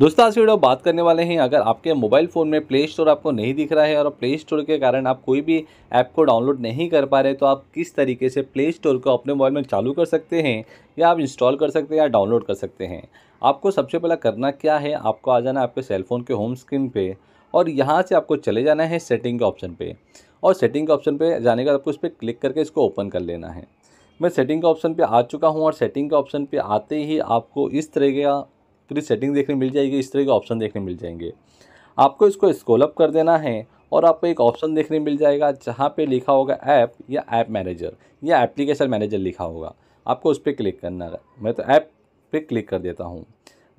दोस्तों आज वीडियो बात करने वाले हैं अगर आपके मोबाइल फ़ोन में प्ले स्टोर आपको नहीं दिख रहा है और प्ले स्टोर के कारण आप कोई भी ऐप को डाउनलोड नहीं कर पा रहे तो आप किस तरीके से प्ले स्टोर को अपने मोबाइल में चालू कर सकते हैं या आप इंस्टॉल कर सकते हैं या डाउनलोड कर सकते हैं आपको सबसे पहला करना क्या है आपको आ जाना है आपके सेलफोन के होम स्क्रीन पर और यहाँ से आपको चले जाना है सेटिंग के ऑप्शन पर और सेटिंग के ऑप्शन पर जाने के बाद आपको इस पर क्लिक करके इसको ओपन कर लेना है मैं सेटिंग के ऑप्शन पे आ चुका हूँ और सेटिंग के ऑप्शन पे आते ही आपको इस तरह का पूरी तो सेटिंग देखने मिल जाएगी इस तरह के ऑप्शन देखने मिल जाएंगे आपको इसको स्कोलअप कर देना है और आपको एक ऑप्शन देखने मिल जाएगा जहाँ पे लिखा होगा ऐप या ऐप मैनेजर या एप्लीकेशन मैनेजर लिखा होगा आपको उस पर क्लिक करना है मैं तो ऐप पे क्लिक कर देता हूँ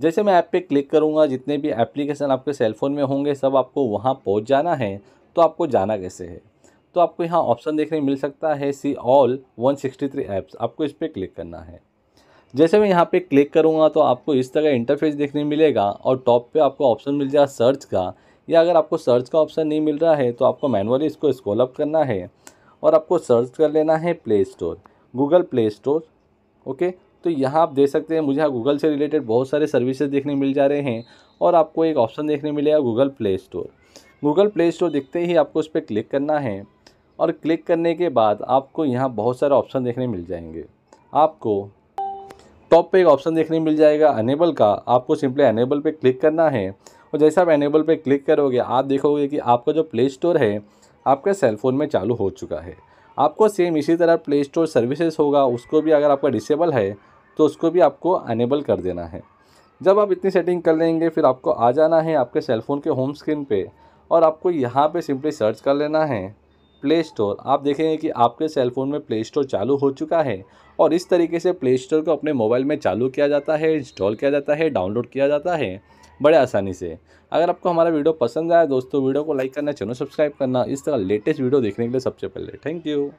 जैसे मैं ऐप पे क्लिक करूँगा जितने भी एप्लीकेशन आपके सेलफोन में होंगे सब आपको वहाँ पहुँच जाना है तो आपको जाना कैसे है तो आपको यहाँ ऑप्शन देखने मिल सकता है सी ऑल वन ऐप्स आपको इस पर क्लिक करना है जैसे मैं यहाँ पे क्लिक करूँगा तो आपको इस तरह इंटरफेस देखने मिलेगा और टॉप पे आपको ऑप्शन मिल जाएगा सर्च का या अगर आपको सर्च का ऑप्शन नहीं मिल रहा है तो आपको मैनुअली इसको स्क्रॉल अप करना है और आपको सर्च कर लेना है Play Store Google Play Store okay तो यहाँ आप देख सकते हैं मुझे यहाँ गूगल से रिलेटेड बहुत सारे सर्विसेज देखने मिल जा रहे हैं और आपको एक ऑप्शन देखने मिलेगा Google Play Store Google Play Store देखते ही आपको उस पर क्लिक करना है और क्लिक करने के बाद आपको यहाँ बहुत सारे ऑप्शन देखने मिल जाएंगे आपको टॉप पे एक ऑप्शन देखने मिल जाएगा अनेबल का आपको सिंपली अनेबल पे क्लिक करना है और जैसे आप अनेबल पे क्लिक करोगे आप देखोगे कि आपका जो प्ले स्टोर है आपके सेलफोन में चालू हो चुका है आपको सेम इसी तरह प्ले स्टोर सर्विसेज होगा उसको भी अगर आपका डिसेबल है तो उसको भी आपको अनेबल कर देना है जब आप इतनी सेटिंग कर लेंगे फिर आपको आ जाना है आपके सेलफोन के होम स्क्रीन पर और आपको यहाँ पर सिंपली सर्च कर लेना है प्ले स्टोर आप देखेंगे कि आपके सेलफोन में प्ले स्टोर चालू हो चुका है और इस तरीके से प्ले स्टोर को अपने मोबाइल में चालू किया जाता है इंस्टॉल किया जाता है डाउनलोड किया जाता है बड़े आसानी से अगर आपको हमारा वीडियो पसंद आया दोस्तों वीडियो को लाइक करना चैनल सब्सक्राइब करना इस तरह लेटेस्ट वीडियो देखने के लिए सबसे पहले थैंक यू